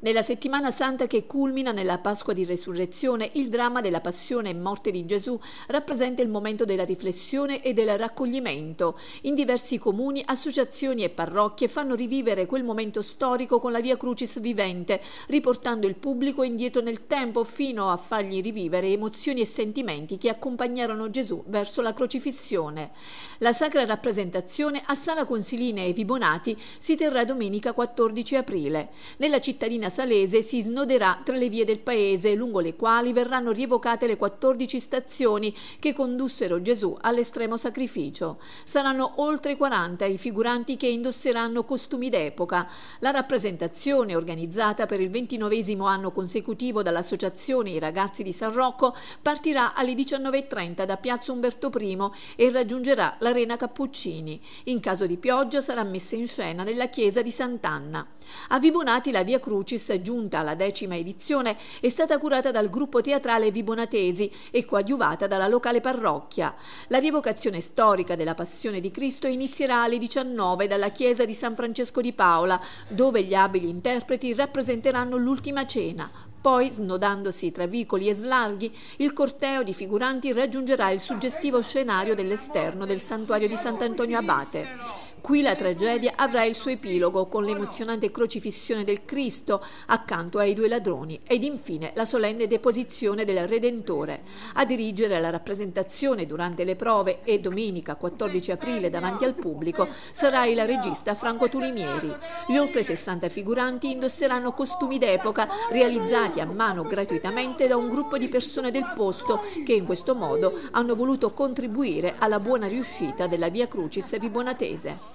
Nella settimana santa che culmina nella Pasqua di Resurrezione, il dramma della passione e morte di Gesù rappresenta il momento della riflessione e del raccoglimento. In diversi comuni, associazioni e parrocchie fanno rivivere quel momento storico con la Via Crucis vivente, riportando il pubblico indietro nel tempo fino a fargli rivivere emozioni e sentimenti che accompagnarono Gesù verso la crocifissione. La sacra rappresentazione a Sala Consiline e Vibonati si terrà domenica 14 aprile. Nella cittadina Marina Salese si snoderà tra le vie del paese, lungo le quali verranno rievocate le 14 stazioni che condussero Gesù all'estremo sacrificio. Saranno oltre 40 i figuranti che indosseranno costumi d'epoca. La rappresentazione, organizzata per il 29 anno consecutivo dall'Associazione I Ragazzi di San Rocco, partirà alle 19.30 da Piazza Umberto I e raggiungerà l'Arena Cappuccini. In caso di pioggia sarà messa in scena nella chiesa di Sant'Anna. A Vibonati la via Cruci Crucis, giunta alla decima edizione, è stata curata dal gruppo teatrale Vibonatesi e coadiuvata dalla locale parrocchia. La rievocazione storica della Passione di Cristo inizierà alle 19 dalla chiesa di San Francesco di Paola, dove gli abili interpreti rappresenteranno l'ultima cena, poi, snodandosi tra vicoli e slarghi, il corteo di figuranti raggiungerà il suggestivo scenario dell'esterno del santuario di Sant'Antonio Abate. Qui la tragedia avrà il suo epilogo con oh l'emozionante crocifissione del Cristo accanto ai due ladroni ed infine la solenne deposizione del Redentore. A dirigere la rappresentazione durante le prove e domenica 14 aprile davanti al pubblico sarà il regista Franco Tulimieri. Gli oltre 60 figuranti indosseranno costumi d'epoca realizzati a mano gratuitamente da un gruppo di persone del posto che in questo modo hanno voluto contribuire alla buona riuscita della Via Crucis Vibonatese.